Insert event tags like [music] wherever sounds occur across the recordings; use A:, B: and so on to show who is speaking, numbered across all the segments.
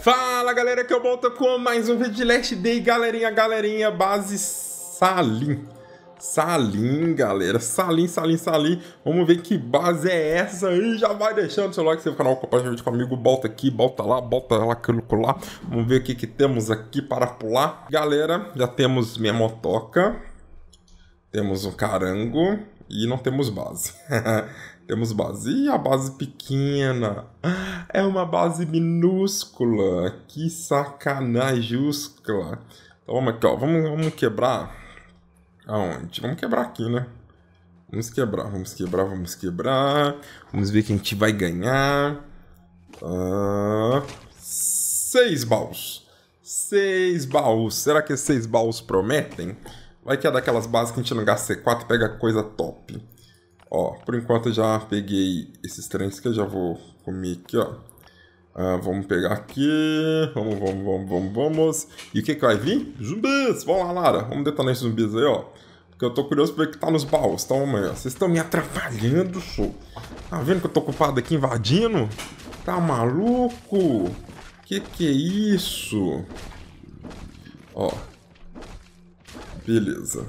A: Fala galera, que eu volto com mais um vídeo de Last Day, galerinha, galerinha, base Salim. Salim, galera, Salim, Salim, Salim, vamos ver que base é essa e já vai deixando seu like, seu canal, compartilha o vídeo com amigo, volta aqui, volta lá, volta lá, lá, vamos ver o que, que temos aqui para pular. Galera, já temos minha motoca, temos um carango, e não temos base. [laughs] temos base. E a base pequena. É uma base minúscula. Que sacanajúscula. Então vamos aqui, ó. Vamos, vamos quebrar. Aonde? Vamos quebrar aqui, né? Vamos quebrar, vamos quebrar, vamos quebrar. Vamos ver quem a gente vai ganhar. Uh, seis baús. Seis baús. Será que esses seis baús prometem? Vai que é daquelas bases que a gente não gasta C4 e pega coisa top. Ó, por enquanto eu já peguei esses trens que eu já vou comer aqui, ó. Ah, vamos pegar aqui. Vamos, vamos, vamos, vamos, vamos. E o que que vai vir? Zumbis! Vamos lá, Lara. Vamos detonar esses zumbis aí, ó. Porque eu tô curioso pra ver o que tá nos baús. Então, mãe, ó. Vocês estão me atrapalhando, show. Tá vendo que eu tô ocupado aqui invadindo? Tá maluco? Que que é isso? Ó, Beleza.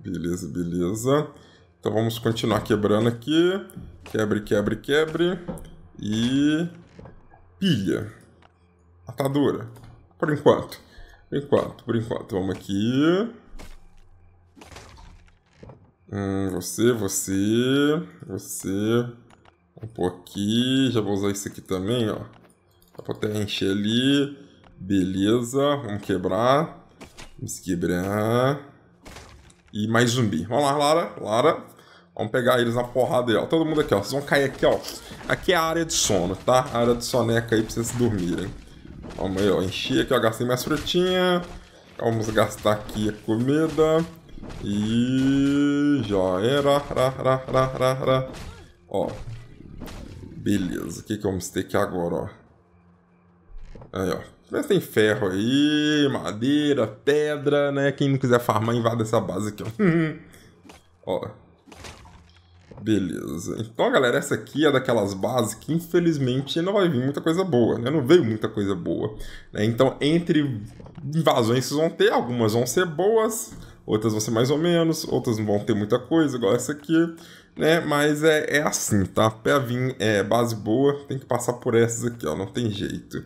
A: Beleza, beleza. Então vamos continuar quebrando aqui. Quebre, quebre, quebre. E. Pilha. Atadura. Por enquanto. Por enquanto, por enquanto. Vamos aqui. Hum, você, você. Você. Um pouco aqui. Já vou usar isso aqui também, ó. Dá pra até encher ali. Beleza. Vamos quebrar. Vamos quebrar. E mais zumbi. Vamos lá, Lara. Lara. Vamos pegar eles na porrada aí, ó. Todo mundo aqui, ó. Vocês vão cair aqui, ó. Aqui é a área de sono, tá? A área de soneca aí pra vocês dormirem. Vamos aí, ó. Enchi aqui, ó. Gastei minhas frutinhas. Vamos gastar aqui a comida. E... Já era. Ra, ra, ra, ra, ra. Ó. Beleza. O que que vamos ter aqui agora, ó? Aí, ó. Mas tem ferro aí, madeira, pedra, né? Quem não quiser farmar, invada essa base aqui, ó. [laughs] ó. Beleza. Então, galera, essa aqui é daquelas bases que, infelizmente, não vai vir muita coisa boa, né? Não veio muita coisa boa. Né? Então, entre invasões que vão ter, algumas vão ser boas, outras vão ser mais ou menos, outras não vão ter muita coisa, igual essa aqui, né? Mas é, é assim, tá? Pra vir é, base boa, tem que passar por essas aqui, ó. Não tem jeito.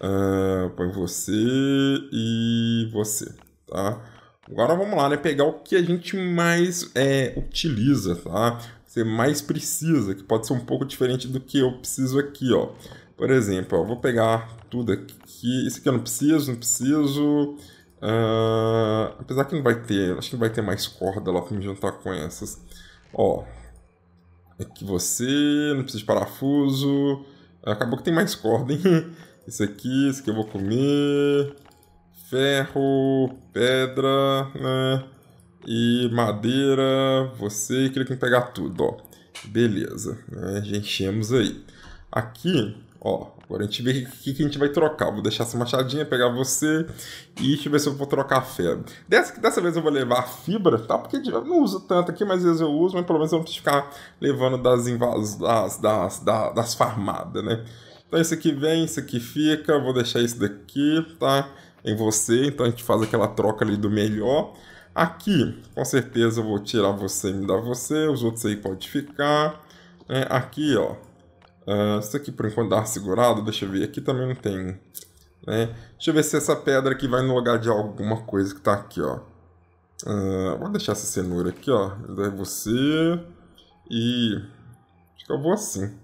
A: Uh, põe você e você, tá? Agora vamos lá, né? Pegar o que a gente mais é, utiliza, tá? Você mais precisa, que pode ser um pouco diferente do que eu preciso aqui, ó. Por exemplo, ó, vou pegar tudo aqui. Isso aqui eu não preciso, não preciso. Uh, apesar que não vai ter, acho que não vai ter mais corda lá pra me juntar com essas. Ó, aqui é você, não precisa de parafuso. Acabou que tem mais corda, hein? [laughs] Isso aqui, isso que eu vou comer. Ferro, pedra, né? E madeira. Você que em pegar tudo, ó. Beleza, né? Já enchemos aí. Aqui, ó, agora a gente vê o que, que, a gente vai trocar. Vou deixar essa machadinha, pegar você e deixa eu ver se eu vou trocar ferro. Dessa, dessa vez eu vou levar fibra, tá? Porque eu não uso tanto aqui, mas às vezes eu uso, mas pelo menos eu não preciso ficar levando das, invas, das, das, das, das farmadas, né? Então isso aqui vem, isso aqui fica, vou deixar isso daqui, tá? Em você, então a gente faz aquela troca ali do melhor. Aqui, com certeza eu vou tirar você e me dar você, os outros aí pode ficar. É, aqui, ó. Uh, isso aqui por enquanto dá segurado. deixa eu ver, aqui também não tem. Né? Deixa eu ver se essa pedra aqui vai no lugar de alguma coisa que tá aqui, ó. Uh, vou deixar essa cenoura aqui, ó. Daí é você. E. Acho que eu vou assim.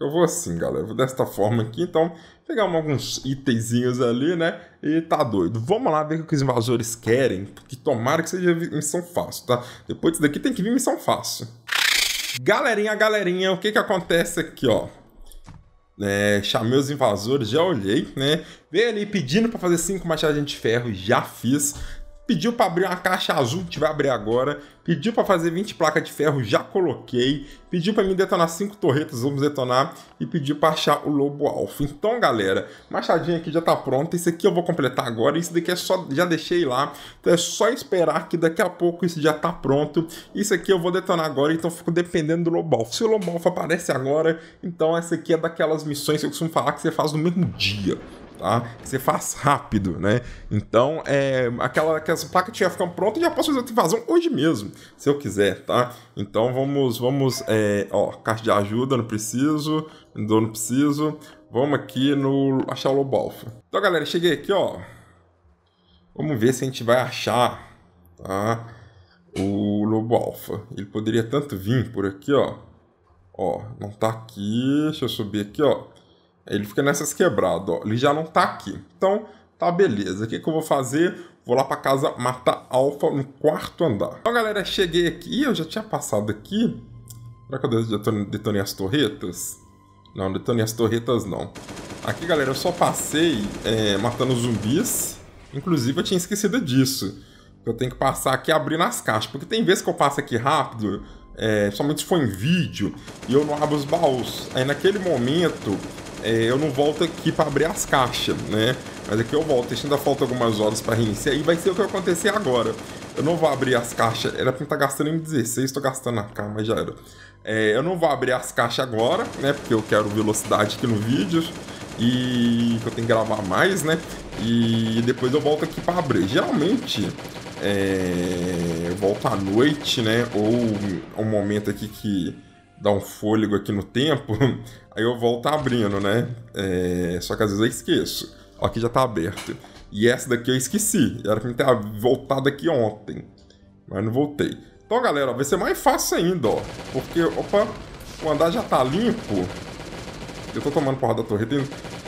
A: Eu vou assim, galera. Vou desta forma aqui. Então, pegar alguns itenzinhos ali, né? E tá doido. Vamos lá ver o que os invasores querem. Que tomara que seja missão fácil, tá? Depois disso daqui tem que vir missão fácil. Galerinha, galerinha, o que que acontece aqui, ó? É, chamei os invasores, já olhei, né? Veio ali pedindo para fazer cinco machadinhas de ferro, já fiz. Pediu para abrir uma caixa azul, que vai abrir agora. Pediu para fazer 20 placas de ferro, já coloquei. Pediu para me detonar 5 torretas, vamos detonar. E pediu para achar o lobo alfa. Então, galera, machadinha aqui já tá pronta. Isso aqui eu vou completar agora. Isso daqui é só, já deixei lá. Então é só esperar que daqui a pouco isso já tá pronto. Isso aqui eu vou detonar agora, então fico dependendo do lobo alfa. Se o lobo alfa aparece agora, então essa aqui é daquelas missões que eu costumo falar que você faz no mesmo dia tá? Que você faz rápido, né? Então, é, aquela, aquelas placas tinha ficado pronta e já posso fazer outra invasão hoje mesmo, se eu quiser, tá? Então, vamos, vamos, é, ó, caixa de ajuda, não preciso, não preciso. Vamos aqui no achar o lobo Então, galera, cheguei aqui, ó. Vamos ver se a gente vai achar, tá? O lobo alfa. Ele poderia tanto vir por aqui, ó. Ó, não tá aqui. Deixa eu subir aqui, ó. Ele fica nessas quebradas, ó. Ele já não tá aqui. Então, tá beleza. O que, que eu vou fazer? Vou lá para casa matar alfa no quarto andar. Então, galera, cheguei aqui. Ih, eu já tinha passado aqui. Será que eu detonei as torretas? Não, detonei as torretas, não. Aqui, galera, eu só passei é, matando zumbis. Inclusive, eu tinha esquecido disso. Eu tenho que passar aqui abrindo as caixas. Porque tem vezes que eu passo aqui rápido, é, somente se for em vídeo, e eu não abro os baús. Aí, naquele momento, é, eu não volto aqui para abrir as caixas, né? Mas aqui eu volto, ainda falta algumas horas para reiniciar e vai ser o que vai acontecer agora. Eu não vou abrir as caixas, era pra estar gastando em 16, estou gastando na cá, mas já era. É, eu não vou abrir as caixas agora, né? Porque eu quero velocidade aqui no vídeo e que eu tenho que gravar mais, né? E depois eu volto aqui para abrir. Geralmente é, eu volto à noite, né? Ou um momento aqui que dar um fôlego aqui no tempo, [laughs] aí eu volto abrindo, né? É, só que às vezes eu esqueço. Ó, aqui já tá aberto. E essa daqui eu esqueci. Era pra me ter voltado aqui ontem. Mas não voltei. Então, galera, vai ser mais fácil ainda, ó. Porque, opa, o andar já tá limpo. Eu tô tomando porra da torreta.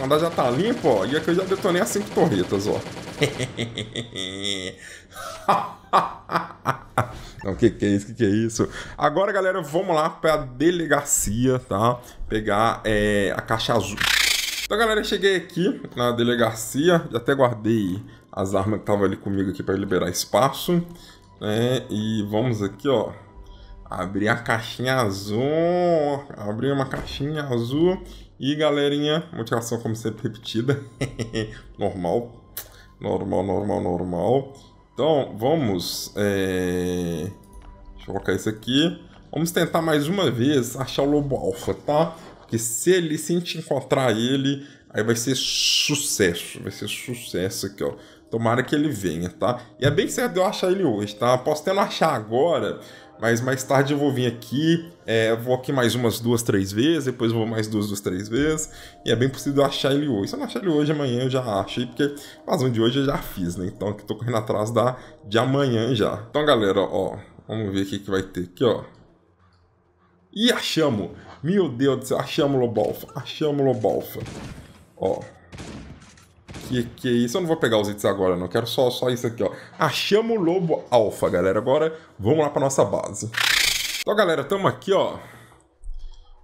A: O andar já tá limpo, ó. E aqui eu já detonei as cinco torretas, ó. [laughs] [laughs] O que, que é isso? O que, que é isso? Agora, galera, vamos lá para a delegacia, tá? Pegar é, a caixa azul. Então, galera, cheguei aqui na delegacia. Já até guardei as armas que estavam ali comigo aqui para liberar espaço. Né? E vamos aqui, ó. Abrir a caixinha azul. Abrir uma caixinha azul. E, galerinha, motivação como sempre repetida. [laughs] normal. Normal, normal, normal. Então, vamos... É... Deixa eu colocar isso aqui. Vamos tentar mais uma vez achar o Lobo Alfa, tá? Porque se ele, se a gente encontrar ele, aí vai ser sucesso. Vai ser sucesso aqui, ó. Tomara que ele venha, tá? E é bem certo eu achar ele hoje, tá? Posso até não achar agora, mas mais tarde eu vou vir aqui, é, vou aqui mais umas duas, três vezes, depois vou mais duas, duas, três vezes, e é bem possível achar ele hoje. Se eu não achar ele hoje, amanhã eu já achei, porque mas um de hoje eu já fiz, né? Então aqui tô correndo atrás da, de amanhã já. Então galera, ó, vamos ver o que, que vai ter aqui, ó. Ih, achamos! Meu Deus do céu, achamos Lobalfa, achamos Lobalfa. Ó, que, que é isso. Eu não vou pegar os itens agora, não. quero só, só isso aqui, ó. Achamos o lobo alfa, galera. Agora vamos lá pra nossa base. Então, galera, tamo aqui, ó.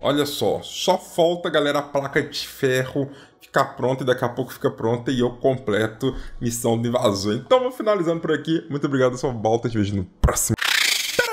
A: Olha só, só falta, galera, a placa de ferro ficar pronta e daqui a pouco fica pronta e eu completo missão de invasão. Então, vou finalizando por aqui. Muito obrigado, eu sou o Balta, te vejo no próximo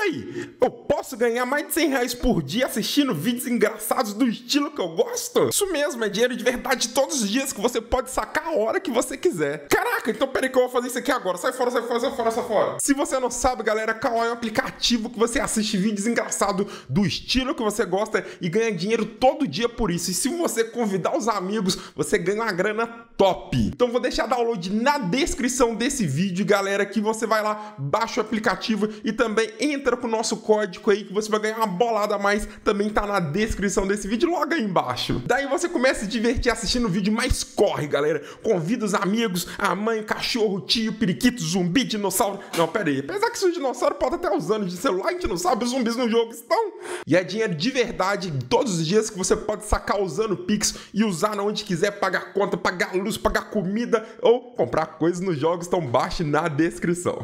A: aí, eu posso ganhar mais de 100 reais por dia assistindo vídeos engraçados do estilo que eu gosto? Isso mesmo, é dinheiro de verdade todos os dias que você pode sacar a hora que você quiser. Caraca, então peraí que eu vou fazer isso aqui agora. Sai fora, sai fora, sai fora, sai fora. Se você não sabe, galera, Kawai é um aplicativo que você assiste vídeos engraçados do estilo que você gosta e ganha dinheiro todo dia por isso. E se você convidar os amigos, você ganha uma grana top. Então vou deixar download na descrição desse vídeo, galera, que você vai lá, baixa o aplicativo e também entra entra pro nosso código aí que você vai ganhar uma bolada a mais, também tá na descrição desse vídeo logo aí embaixo. Daí você começa a se divertir assistindo o vídeo, mas corre, galera. Convida os amigos, a mãe, cachorro, tio, periquito, zumbi, dinossauro. Não, pera aí. Apesar que se o dinossauro pode até os de celular, a gente não sabe, os zumbis no jogo estão. E é dinheiro de verdade todos os dias que você pode sacar usando o Pix e usar na onde quiser, pagar conta, pagar luz, pagar comida ou comprar coisas nos jogos, então baixe na descrição.